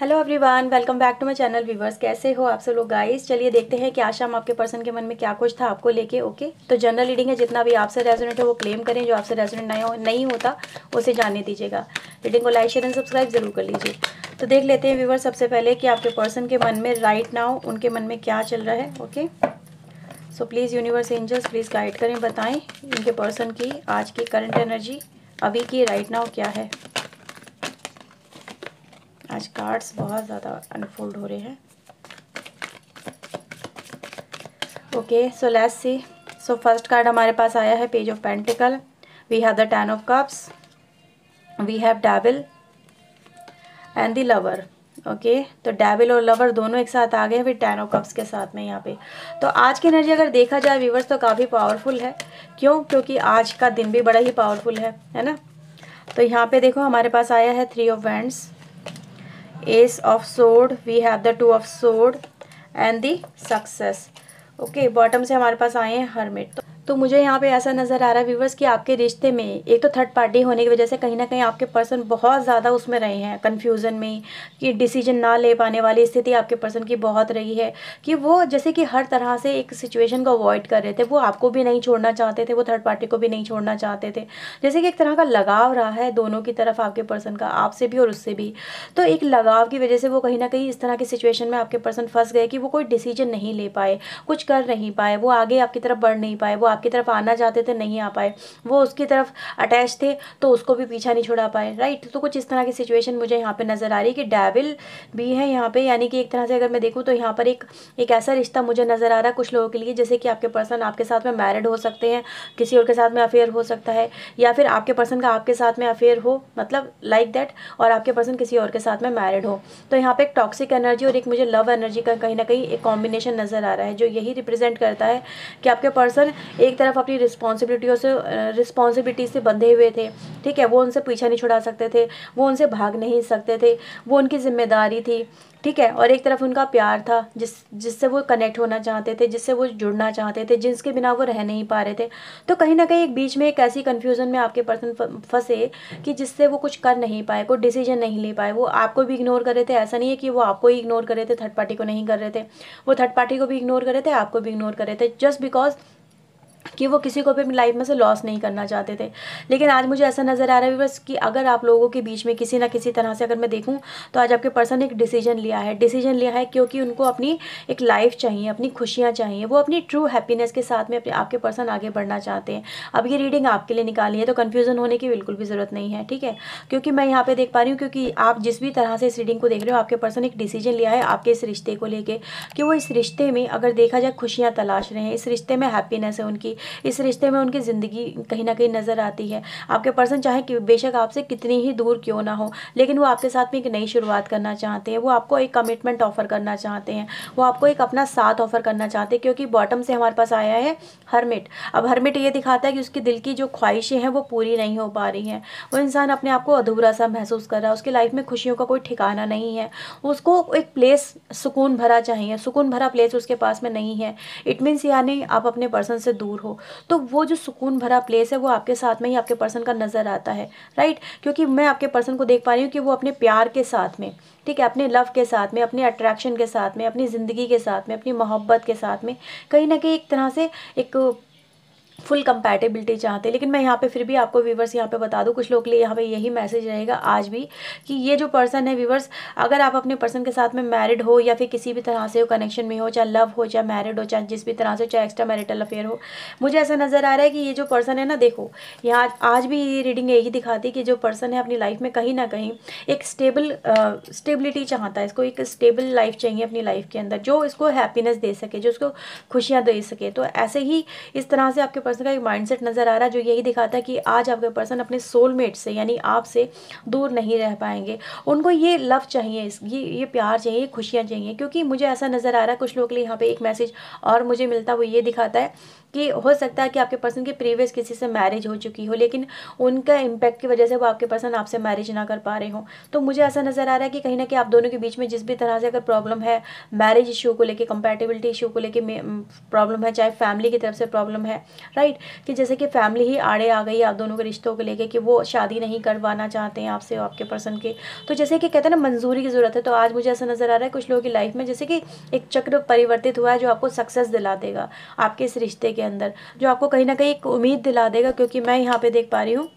hello everyone welcome back to my channel viewers कैसे हो आप सब लोग गाइस चलिए देखते हैं कि आज शाम आपके पर्सन के मन में क्या कुछ था आपको लेके ओके तो जनरल रीडिंग है जितना भी आपसे रेजोनेट है वो क्लेम करें जो आपसे रेजोनेट नहीं हो नहीं होता उसे जानने दीजिएगा रीडिंग को लाइक शेयर एंड सब्सक्राइब जरूर कर लीजिए तो देख लेते हैं व्यूवर्स सबसे पहले कि आपके पर्सन के मन में राइट नाउ उनके मन में क्या चल रहा है okay so please universe angels please guide करें बताएँ इनके पर्सन की आज की करंट एनर्जी अभी की राइट नाव क्या है आज कार्ड्स बहुत ज़्यादा अनफोल्ड हो रहे हैं okay so let's see so first card हमारे पास आया है page of pentacle we have the ten of cups we have devil and the lover okay तो डेविल और लवर दोनों एक साथ आ गए फिर टेन ऑफ कप्स के साथ में यहाँ पे तो आज की एनर्जी अगर देखा जाए व्यूवर्स तो काफ़ी पावरफुल है क्यों क्योंकि आज का दिन भी बड़ा ही पावरफुल है है ना तो यहाँ पे देखो हमारे पास आया है three of wands ace of sword we have the two of sword and the success okay bottom se hamare paas aaye hermit तो मुझे यहाँ पे ऐसा नज़र आ रहा है व्यूवर्स कि आपके रिश्ते में एक तो थर्ड पार्टी होने की वजह से कहीं ना कहीं आपके पर्सन बहुत ज़्यादा उसमें रहे हैं कन्फ्यूज़न में कि डिसीजन ना ले पाने वाली स्थिति आपके पर्सन की बहुत रही है कि वो जैसे कि हर तरह से एक सिचुएशन को अवॉइड कर रहे थे वो आपको भी नहीं छोड़ना चाहते थे वो थर्ड पार्टी को भी नहीं छोड़ना चाहते थे जैसे कि एक तरह का लगाव रहा है दोनों की तरफ आपके पर्सन का आपसे भी और उससे भी तो एक लगाव की वजह से वो कहीं ना कहीं इस तरह की सिचुएशन में आपके पर्सन फंस गए कि वो कोई डिसीजन नहीं ले पाए कुछ कर नहीं पाए वो आगे आपकी तरफ बढ़ नहीं पाए वो आपकी तरफ आना चाहते थे नहीं आ पाए वो उसकी तरफ अटैच थे तो उसको भी पीछा नहीं छुड़ा पाए राइट तो कुछ इस तरह की सिचुएशन मुझे यहाँ पे नज़र आ रही है कि डैविल भी है यहाँ पे यानी कि एक तरह से अगर मैं देखूँ तो यहाँ पर एक एक ऐसा रिश्ता मुझे नज़र आ रहा है कुछ लोगों के लिए जैसे कि आपके पर्सन आपके साथ में मैरिड हो सकते हैं किसी और के साथ में अफेयर हो सकता है या फिर आपके पर्सन का आपके साथ में अफेयर हो मतलब लाइक दैट और आपके पर्सन किसी और के साथ में मैरिड हो तो यहाँ पे एक टॉक्सिक एनर्जी और एक मुझे लव एनर्जी का कहीं ना कहीं एक कॉम्बिनेशन नज़र आ रहा है जो यही रिप्रेजेंट करता है कि आपके पर्सन एक तरफ अपनी रिस्पॉन्सिबिलिटियों से रिस्पॉन्सिबिलिटी से बंधे हुए थे ठीक है वो उनसे पीछा नहीं छुड़ा सकते थे वो उनसे भाग नहीं सकते थे वो उनकी जिम्मेदारी थी ठीक है और एक तरफ उनका प्यार था जिस जिससे वो कनेक्ट होना चाहते थे जिससे वो जुड़ना चाहते थे जिसके बिना वो रह नहीं पा रहे थे तो कहीं ना कहीं एक बीच में एक ऐसी कन्फ्यूज़न में आपके पर्सन फंसे कि जिससे वो कुछ कर नहीं पाए कोई डिसीजन नहीं ले पाए वो आपको भी इग्नोर कर रहे थे ऐसा नहीं है कि वो आपको ही इग्नोर कर रहे थे थर्ड पार्टी को नहीं कर रहे थे वो थर्ड पार्टी को भी इग्नोर कर रहे थे आपको भी इग्नोर कर रहे थे जस्ट बिकॉज कि वो किसी को भी अपनी लाइफ में से लॉस नहीं करना चाहते थे लेकिन आज मुझे ऐसा नज़र आ रहा है बस कि अगर आप लोगों के बीच में किसी ना किसी तरह से अगर मैं देखूँ तो आज आपके पर्सन एक डिसीजन लिया है डिसीजन लिया है क्योंकि उनको अपनी एक लाइफ चाहिए अपनी खुशियाँ चाहिए वो अपनी ट्रू हैप्पीनेस के साथ में अपने आपके पर्सन आगे बढ़ना चाहते हैं अब ये रीडिंग आपके लिए निकाली है तो कन्फ्यूज़न होने की बिल्कुल भी ज़रूरत नहीं है ठीक है क्योंकि मैं यहाँ पर देख पा रही हूँ क्योंकि आप जिस भी तरह से इस रीडिंग को देख रहे हो आपके पर्सन एक डिसीजन लिया है आपके इस रिश्ते को लेकर कि वो इस रिश्ते में अगर देखा जाए खुशियाँ तलाश रहे हैं इस रिश्ते में हैप्पीनेस है उनकी इस रिश्ते में उनकी ज़िंदगी कहीं ना कहीं नज़र आती है आपके पर्सन चाहे कि बेशक आपसे कितनी ही दूर क्यों ना हो लेकिन वो आपके साथ में एक नई शुरुआत करना चाहते हैं वो आपको एक कमिटमेंट ऑफ़र करना चाहते हैं वो आपको एक अपना साथ ऑफ़र करना चाहते हैं क्योंकि बॉटम से हमारे पास आया है हरमिट अब हरमिट ये दिखाता है कि उसकी दिल की जो ख्वाहिशें हैं वो पूरी नहीं हो पा रही हैं वो इंसान अपने आप को अधूरा सा महसूस कर रहा है उसकी लाइफ में खुशियों का कोई ठिकाना नहीं है उसको एक प्लेस सुकून भरा चाहिए सुकून भरा प्लेस उसके पास में नहीं है इट मीन्स यानी आप अपने पर्सन से दूर हो हो तो वो जो सुकून भरा प्लेस है वो आपके साथ में ही आपके पर्सन का नज़र आता है राइट क्योंकि मैं आपके पर्सन को देख पा रही हूँ कि वो अपने प्यार के साथ में ठीक है अपने लव के साथ में अपने अट्रैक्शन के साथ में अपनी ज़िंदगी के साथ में अपनी मोहब्बत के साथ में कहीं ना कहीं एक तरह से एक फुल कंपैटिबिलिटी चाहते हैं लेकिन मैं यहाँ पे फिर भी आपको व्यूवर्स यहाँ पे बता दूँ कुछ लोग के लिए यहाँ पे यही मैसेज रहेगा आज भी कि ये जो पर्सन है व्यूवर्स अगर आप अपने पर्सन के साथ में मैरिड हो या फिर किसी भी तरह से हो कनेक्शन में हो चाहे लव हो चाहे मैरिड हो चाहे जिस भी तरह से चाहे एक्स्ट्रा मैरिटल अफेयर हो मुझे ऐसा नज़र आ रहा है कि ये जो पर्सन है ना देखो यहाँ आज भी ये रीडिंग यही दिखाती कि जो पर्सन है अपनी लाइफ में कहीं ना कहीं एक स्टेबल स्टेबिलिटी चाहता है इसको एक स्टेबल लाइफ चाहिए अपनी लाइफ के अंदर जो इसको हैप्पीनेस दे सके जो उसको खुशियाँ दे सके तो ऐसे ही इस तरह से आपके पर्सन पर्सन का एक माइंडसेट नज़र आ रहा है जो यही दिखाता है कि आज आपके पर्सन अपने सोलमेट से यानी आपसे दूर नहीं रह पाएंगे उनको ये लव चाहिए ये ये प्यार चाहिए ये खुशियाँ चाहिए क्योंकि मुझे ऐसा नज़र आ रहा है कुछ लोग के लिए यहाँ पर एक मैसेज और मुझे मिलता है वो ये दिखाता है कि हो सकता है कि आपके पर्सन की प्रीवियस किसी से मैरिज हो चुकी हो लेकिन उनका इम्पैक्ट की वजह से वो आपके पर्सन आपसे मैरिज ना कर पा रहे हो तो मुझे ऐसा नज़र आ रहा है कि कहीं ना कहीं आप दोनों के बीच में जिस भी तरह से अगर प्रॉब्लम है मैरिज इशू को लेकर कंपेटेबिलिटी इशू को लेकर प्रॉब्लम है चाहे फैमिली की तरफ से प्रॉब्लम है राइट कि जैसे कि फैमिली ही आड़े आ गई आप दोनों के रिश्तों को लेकर कि वो शादी नहीं करवाना चाहते हैं आपसे आपके पर्सन के तो जैसे कि कहते हैं ना मंजूरी की ज़रूरत है तो आज मुझे ऐसा नज़र आ रहा है कुछ लोगों की लाइफ में जैसे कि एक चक्र परिवर्तित हुआ है जो आपको सक्सेस दिला देगा आपके इस रिश्ते के अंदर जो आपको कहीं ना कहीं एक उम्मीद दिला देगा क्योंकि मैं यहाँ पे देख पा रही हूँ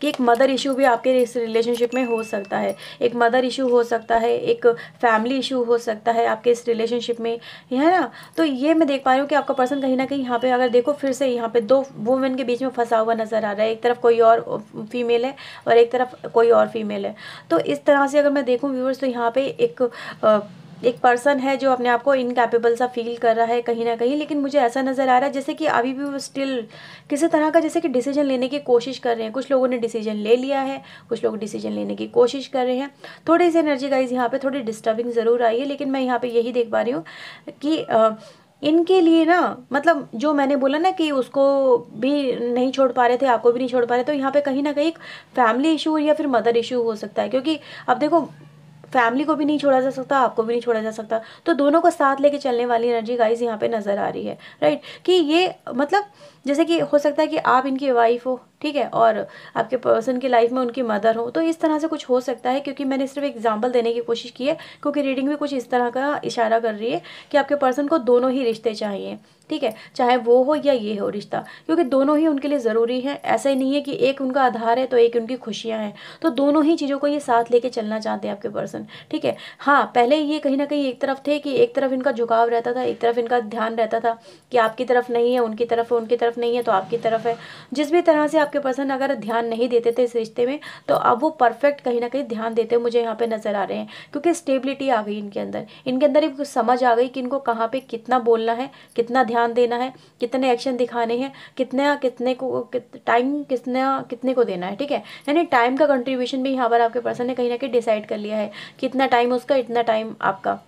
कि एक मदर इशू भी आपके इस रिलेशनशिप में हो सकता है एक मदर इशू हो सकता है एक फैमिली इशू हो सकता है आपके इस रिलेशनशिप में है ना तो ये मैं देख पा रही हूँ कि आपका पर्सन कहीं ना कहीं यहाँ पे अगर देखो फिर से यहाँ पे दो वुमेन के बीच में फंसा हुआ नज़र आ रहा है एक तरफ कोई और फीमेल है और एक तरफ कोई और फीमेल है तो इस तरह से अगर मैं देखूँ व्यूवर्स तो यहाँ पर एक आ, एक पर्सन है जो अपने आप को इनकेपेबल सा फील कर रहा है कहीं ना कहीं लेकिन मुझे ऐसा नज़र आ रहा है जैसे कि अभी भी वो स्टिल किसी तरह का जैसे कि डिसीजन लेने की कोशिश कर रहे हैं कुछ लोगों ने डिसीजन ले लिया है कुछ लोग डिसीजन लेने की कोशिश कर रहे हैं थोड़ी सी एनर्जी गाइज यहाँ पर थोड़ी डिस्टर्बिंग ज़रूर आई है लेकिन मैं यहाँ पर यही देख पा रही हूँ कि आ, इनके लिए ना मतलब जो मैंने बोला ना कि उसको भी नहीं छोड़ पा रहे थे आपको भी नहीं छोड़ पा रहे तो यहाँ पे कहीं ना कहीं एक फैमिली इशू या फिर मदर इशू हो सकता है क्योंकि अब देखो फैमिली को भी नहीं छोड़ा जा सकता आपको भी नहीं छोड़ा जा सकता तो दोनों को साथ लेके चलने वाली एनर्जी गाइज यहाँ पे नज़र आ रही है राइट कि ये मतलब जैसे कि हो सकता है कि आप इनकी वाइफ हो ठीक है और आपके पर्सन की लाइफ में उनकी मदर हो तो इस तरह से कुछ हो सकता है क्योंकि मैंने सिर्फ एग्जाम्पल देने की कोशिश की है क्योंकि रीडिंग भी कुछ इस तरह का इशारा कर रही है कि आपके पर्सन को दोनों ही रिश्ते चाहिए ठीक है चाहे वो हो या ये हो रिश्ता क्योंकि दोनों ही उनके लिए ज़रूरी है ऐसा ही नहीं है कि एक उनका आधार है तो एक उनकी खुशियाँ हैं तो दोनों ही चीज़ों को ये साथ लेके चलना चाहते हैं आपके पर्सन ठीक है हाँ पहले ये कहीं ना कहीं एक तरफ थे कि एक तरफ इनका झुकाव रहता था एक तरफ इनका ध्यान रहता था कि आपकी तरफ नहीं है उनकी तरफ उनकी तरफ तरफ नहीं है तो आपकी तरफ है जिस भी तरह से आपके पर्सन अगर ध्यान नहीं देते थे इस रिश्ते में तो अब वो परफेक्ट कहीं ना कहीं ध्यान देते मुझे यहाँ पे नज़र आ रहे हैं क्योंकि स्टेबिलिटी आ गई इनके अंदर इनके अंदर एक समझ आ गई कि इनको कहाँ पर कितना बोलना है कितना ध्यान देना है कितने एक्शन दिखाने हैं कितने कितने को टाइम कितना कितने को देना है ठीक है यानी टाइम का कंट्रीब्यूशन भी यहाँ पर आपके पर्सन ने कहीं ना कहीं डिसाइड कर लिया है कितना टाइम उसका इतना टाइम आपका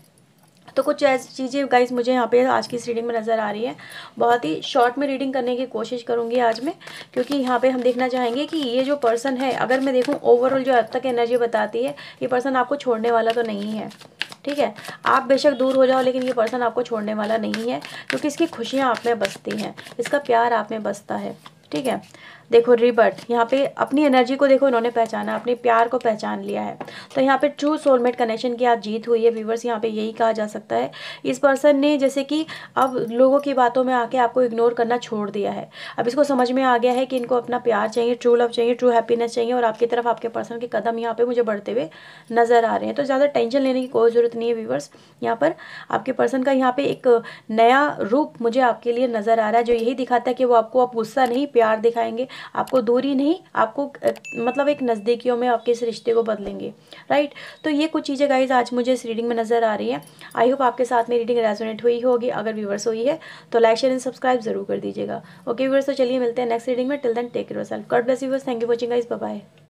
तो कुछ ऐसी चीज़ें गाइज मुझे यहाँ पे आज की इस रीडिंग में नज़र आ रही है बहुत ही शॉर्ट में रीडिंग करने की कोशिश करूँगी आज मैं क्योंकि यहाँ पे हम देखना चाहेंगे कि ये जो पर्सन है अगर मैं देखूँ ओवरऑल जो अब तक एनर्जी बताती है ये पर्सन आपको छोड़ने वाला तो नहीं है ठीक है आप बेशक दूर हो जाओ लेकिन ये पर्सन आपको छोड़ने वाला नहीं है क्योंकि इसकी खुशियाँ आप में बसती हैं इसका प्यार आप में बसता है ठीक है देखो रिबर्थ यहाँ पे अपनी एनर्जी को देखो इन्होंने पहचाना अपने प्यार को पहचान लिया है तो यहाँ पे ट्रू सोलमेट कनेक्शन की आज जीत हुई है व्यूवर्स यहाँ पे यही कहा जा सकता है इस पर्सन ने जैसे कि अब लोगों की बातों में आके आपको इग्नोर करना छोड़ दिया है अब इसको समझ में आ गया है कि इनको अपना प्यार चाहिए ट्रू लव चाहिए ट्रू हैप्पीनेस चाहिए और आपकी तरफ आपके पर्सन के कदम यहाँ पर मुझे बढ़ते हुए नज़र आ रहे हैं तो ज़्यादा टेंशन लेने की कोई ज़रूरत नहीं है व्यूवर्स यहाँ पर आपके पर्सन का यहाँ पर एक नया रूप मुझे आपके लिए नज़र आ रहा है जो यही दिखाता है कि वो आपको आप गुस्सा नहीं प्यार दिखाएंगे आपको दूरी नहीं आपको मतलब एक नज़दीकियों में आपके इस रिश्ते को बदलेंगे राइट तो ये कुछ चीज़ें गाइज आज मुझे इस रीडिंग में नज़र आ रही है आई होप आपके साथ में रीडिंग रेजोनेट हुई होगी अगर व्यूवर्स हुई है तो लाइक शेयर एंड सब्सक्राइब जरूर कर दीजिएगा ओके व्यूवर्स तो चलिए मिलते हैं नेक्स्ट रीडिंग में till then take yourself God bless yours thank you watching guys bye